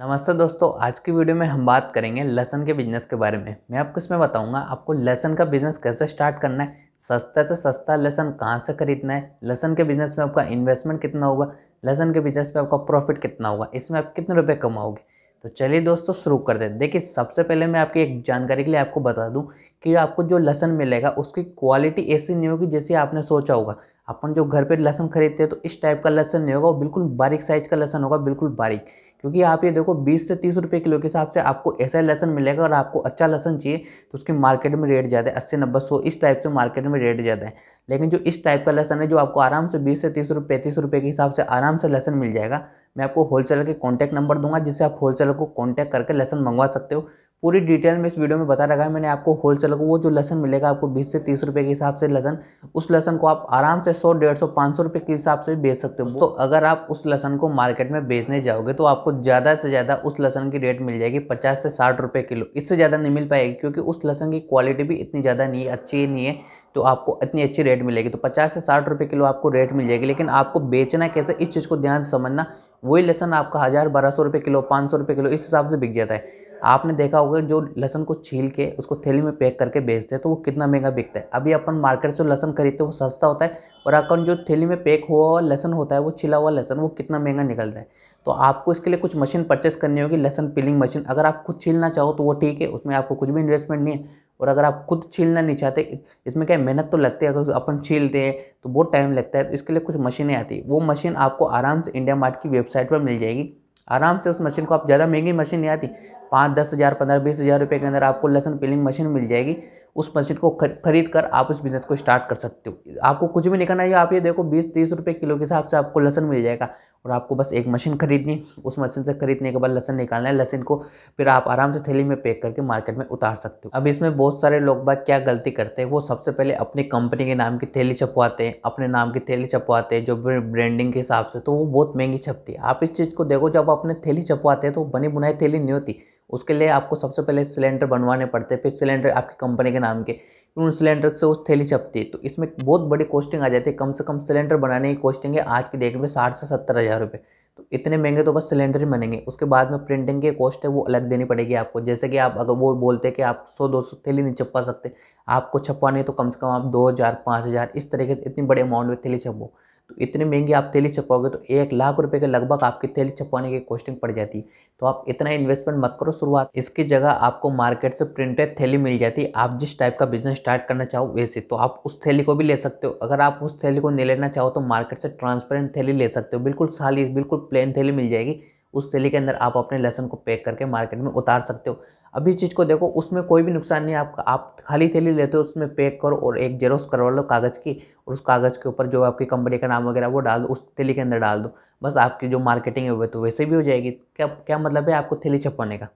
नमस्ते दोस्तों आज की वीडियो में हम बात करेंगे लहसन के बिजनेस के बारे में मैं आपको इसमें बताऊंगा आपको लहसन का बिजनेस कैसे स्टार्ट करना है सस्ता से सस्ता लहसन कहाँ से खरीदना है लहसन के बिजनेस में आपका इन्वेस्टमेंट कितना होगा लहसन के बिजनेस में आपका प्रॉफिट कितना होगा इसमें आप कितने रुपये कमाओगे तो चलिए दोस्तों शुरू कर दें देखिए सबसे पहले मैं आपकी एक जानकारी के लिए आपको बता दूं कि आपको जो लहसन मिलेगा उसकी क्वालिटी ऐसी नहीं होगी जैसे आपने सोचा होगा अपन जो घर पर लहसन खरीदते हैं तो इस टाइप का लहसन नहीं होगा वो बिल्कुल बारीक साइज का लहसन होगा बिल्कुल बारीक क्योंकि आप ये देखो 20 से 30 रुपए किलो के हिसाब से आपको ऐसा लहसन मिलेगा और आपको अच्छा लहसन चाहिए तो उसकी मार्केट में रेट ज़्यादा है अस्सी नब्बे सौ इस टाइप से मार्केट में रेट ज़्यादा है लेकिन जो इस टाइप का लहसन है जो आपको आराम से बीस से तीस रुपये पैंतीस रुपये के हिसाब से आराम से लहसन मिल जाएगा मैं आपको होलसेलर के कॉन्टैक्ट नंबर दूंगा जिससे आप होलसेलर को कॉन्टैक्ट करके लेसन मंगवा सकते हो पूरी डिटेल में इस वीडियो में बता रखा है मैंने आपको होलसेलर को वो जो लसन मिलेगा आपको 20 से 30 रुपए के हिसाब से लसन उस लसन को आप आराम से 100 डेढ़ सौ पाँच सौ रुपये के हिसाब से बेच सकते हो तो अगर आप उस लसन को मार्केट में बेचने जाओगे तो आपको ज़्यादा से ज़्यादा उस लसन की रेट मिल जाएगी पचास से साठ रुपये किलो इससे ज़्यादा नहीं मिल पाएगी क्योंकि उस लसन की क्वालिटी भी इतनी ज़्यादा नहीं है अच्छी नहीं है तो आपको इतनी अच्छी रेट मिलेगी तो पचास से साठ रुपये किलो आपको रेट मिल जाएगी लेकिन आपको बेचना कैसे इस चीज़ को ध्यान समझना वही लहसन आपका हज़ार बारह सौ रुपये किलो पाँच सौ रुपये किलो इस हिसाब से बिक जाता है आपने देखा होगा जो लहसन को छील के उसको थैली में पैक करके बेचते हैं तो वो कितना महंगा बिकता है अभी अपन मार्केट से लहसन खरीदते हैं वो सस्ता होता है और अपन जो थैली में पैक हुआ हुआ लहसन होता है वो छिला हुआ लहसन वो कितना महंगा निकलता है तो आपको इसके लिए कुछ मशीन परचेस करनी होगी लहसन पिलिंग मशीन अगर आप खुद छीलना चाहो तो वो ठीक है उसमें आपको कुछ भी इन्वेस्टमेंट नहीं है और अगर आप खुद छीलना नहीं चाहते इसमें क्या मेहनत तो लगती है अगर अपन छीलते हैं तो बहुत टाइम लगता है तो इसके लिए कुछ मशीनें आती है वो मशीन आपको आराम से इंडिया मार्ट की वेबसाइट पर मिल जाएगी आराम से उस मशीन को आप ज़्यादा महंगी मशीन नहीं आती पाँच दस हज़ार पंद्रह बीस हज़ार रुपये के अंदर आपको लहसन पिलिंग मशीन मिल जाएगी उस मशीन को खरीद कर आप उस बिज़नेस को स्टार्ट कर सकते हो आपको कुछ भी नहीं करना है आप ये देखो बीस तीस रुपये किलो के हिसाब से आपको लहसन मिल जाएगा और आपको बस एक मशीन खरीदनी उस मशीन से खरीदने के बाद लहसन निकालना है लहसन को फिर आप आराम से थैली में पैक करके मार्केट में उतार सकते हो अब इसमें बहुत सारे लोग बात क्या गलती करते हैं वो सबसे पहले अपनी कंपनी के नाम की थैली छपवाते हैं अपने नाम की थैली छपवाते हैं जो ब्रांडिंग के हिसाब से तो वो बहुत महंगी छपती है आप इस चीज़ को देखो जब अपने थैली छपवाते हैं तो बनी बुनाई थैली नहीं होती उसके लिए आपको सबसे पहले सिलेंडर बनवाने पड़ते हैं फिर सिलेंडर आपकी कंपनी के नाम के उन सिलेंडर से उस थैली छपती तो इसमें बहुत बड़ी कॉस्टिंग आ जाती है कम से कम सिलेंडर बनाने की कॉस्टिंग है आज की डेट में साठ से सत्तर हज़ार रुपये तो इतने महंगे तो बस सिलेंडर ही बनेंगे उसके बाद में प्रिंटिंग की कॉस्ट है वो अलग देनी पड़ेगी आपको जैसे कि आप अगर वो बोलते कि आप सौ दो सौ थैली नहीं छपवा सकते आपको छपवानी है तो कम से कम आप दो हज़ार पाँच हज़ार इस तरीके से इतनी बड़े अमाउंट में थैली छपो तो इतने महंगे आप तेली छपवाओगे तो एक लाख रुपए के लगभग आपकी तेली छपवाने की कॉस्टिंग पड़ जाती है तो आप इतना इन्वेस्टमेंट मत करो शुरुआत इसकी जगह आपको मार्केट से प्रिंटेड थैली मिल जाती है आप जिस टाइप का बिजनेस स्टार्ट करना चाहो वैसे तो आप उस थैली को भी ले सकते हो अगर आप उस थैली को नहीं लेना चाहो तो मार्केट से ट्रांसपेरेंट थैली ले सकते हो बिल्कुल साली बिल्कुल प्लेन थैली मिल जाएगी उस थैली के अंदर आप अपने लहसन को पैक करके मार्केट में उतार सकते हो अभी चीज़ को देखो उसमें कोई भी नुकसान नहीं आपका आप खाली थैली लेते हो उसमें पैक करो और एक जेरोस करवा लो कागज़ की और उस कागज़ के ऊपर जो आपकी कंपनी का नाम वगैरह वो डाल दो उस थैली के अंदर डाल दो बस आपकी जो मार्केटिंग है वह तो वैसे भी हो जाएगी क्या क्या मतलब है आपको थैली छपवाने का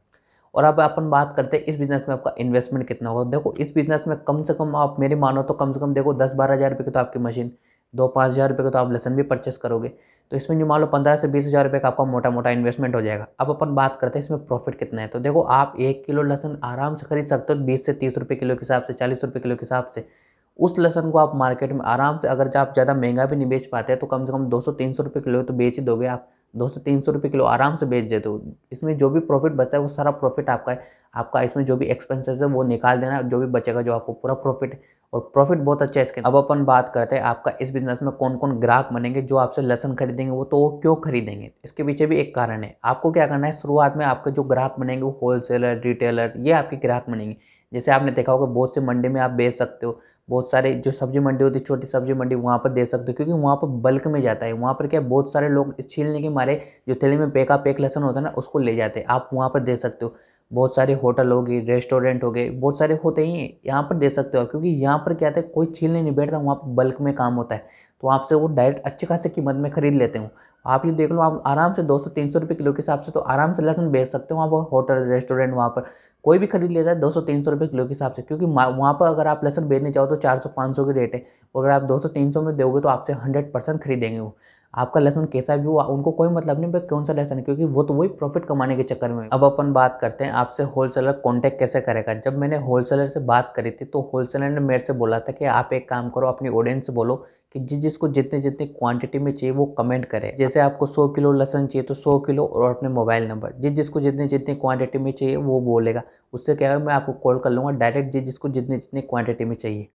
और अब अपन बात करते हैं इस बिज़नेस में आपका इन्वेस्टमेंट कितना होगा देखो इस बिज़नेस में कम से कम आप मेरी मानो तो कम से कम देखो दस बारह हज़ार रुपये की तो आपकी मशीन दो पाँच हज़ार रुपये का तो आप लहसन भी परचेस करोगे तो इसमें जो मान लो पंद्रह से बीस हज़ार रुपये का आपका मोटा मोटा इन्वेस्टमेंट हो जाएगा अब अपन बात करते हैं इसमें प्रॉफिट कितना है तो देखो आप एक किलो लहसन आराम से खरीद सकते हो बीस से तीस रुपये किलो के हिसाब से चालीस रुपये किलो के हिसाब से उस लहसन को आप मार्केट में आराम से अगर आप ज़्यादा महंगा भी नहीं बेच पाते तो कम से कम दो सौ तीन सौ रुपये किलो तो बेच ही दोगे आप दो सौ तीन सौ रुपये किलो आराम से बेच देते हो इसमें जो भी प्रॉफिट बचता है वो सारा प्रॉफिट आपका है आपका इसमें जो भी एक्सपेंसेस है वो निकाल देना जो भी बचेगा जो आपको पूरा प्रॉफिट और प्रॉफिट बहुत अच्छा है इसके अब अपन बात करते हैं आपका इस बिजनेस में कौन कौन ग्राहक बनेंगे जो आपसे लहसन खरीदेंगे वो तो वो क्यों खरीदेंगे इसके पीछे भी एक कारण है आपको क्या करना है शुरुआत में आपके जो ग्राहक बनेंगे वो होलसेलर रिटेलर ये आपके ग्राहक बनेंगे जैसे आपने देखा होगा बहुत से मंडी में आप बेच सकते हो बहुत सारे जो सब्जी मंडी होती है छोटी सब्जी मंडी वहाँ पर दे सकते हो क्योंकि वहाँ पर बल्क में जाता है वहाँ पर क्या बहुत सारे लोग छीलने के मारे जो थैली में पेका पेक लहसन होता है ना उसको ले जाते हैं आप वहाँ पर दे सकते हो बहुत सारे होटल हो गए रेस्टोरेंट हो गए बहुत सारे होते ही हैं यहाँ पर दे सकते हो क्योंकि यहाँ पर क्या है कोई छीलने नहीं बैठता वहाँ पर बल्क में काम होता है तो आपसे वो डायरेक्ट अच्छे खासे कीमत में खरीद लेते हो आप ये देख लो आप आराम से 200-300 रुपए किलो के हिसाब से तो आराम से लहसुन बेच सकते हो वहाँ पर होटल रेस्टोरेंट वहाँ पर कोई भी खरीद लेता है 200-300 रुपए किलो के हिसाब से क्योंकि वहाँ पर अगर आप लहसुन बेचने जाओ तो 400-500 के रेट है अगर आप 200-300 में दोगे तो आपसे 100 परसेंट खरीदेंगे वो आपका लेसन कैसा भी हुआ उनको कोई मतलब नहीं भाई कौन सा लेसन है क्योंकि वो तो वही प्रॉफिट कमाने के चक्कर में अब अपन बात करते हैं आपसे होलसेलर कांटेक्ट कैसे करेगा जब मैंने होलसेलर से बात करी थी तो होलसेलर ने मेरे से बोला था कि आप एक काम करो अपनी ऑडियंस से बोलो कि जिस जिसको जितने जितनी क्वांटिटी में चाहिए वो कमेंट करे जैसे आपको 100 किलो लहसन चाहिए तो 100 किलो और अपने मोबाइल नंबर जिस जिसको जितनी जितनी क्वांटिटी में चाहिए वो बोलेगा उससे क्या है मैं आपको कॉल कर लूँगा डायरेक्ट जिस जिसको जितनी जितनी क्वांटिटी में चाहिए